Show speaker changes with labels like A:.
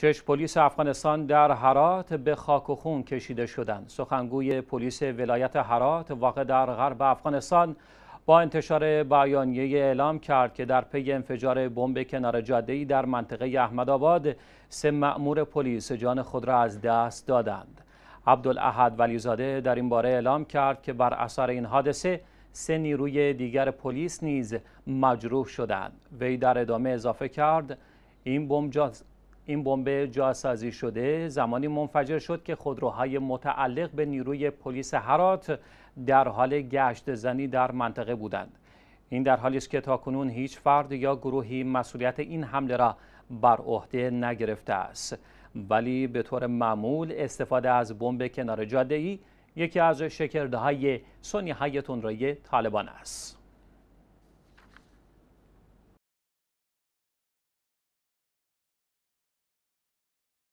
A: شش پلیس افغانستان در هرات به خاک و خون کشیده شدند. سخنگوی پلیس ولایت هرات واقع در غرب افغانستان با انتشار بیانیه اعلام کرد که در پی انفجار بمب کنار جاده در منطقه احمدآباد سه مأمور پلیس جان خود را از دست دادند. عبدالاحد ولیزاده در این باره اعلام کرد که بر اثر این حادثه سه نیروی دیگر پلیس نیز مجروح شدند. وی در ادامه اضافه کرد این بمب این بمب جاسازی شده زمانی منفجر شد که خودروهای متعلق به نیروی پلیس هرات در حال گشت زنی در منطقه بودند این در حالی است که تاکنون هیچ فرد یا گروهی مسئولیت این حمله را بر عهده نگرفته است ولی به طور معمول استفاده از بمب کنار جاده ای یکی از شکرده های سنی های تندروی طالبان است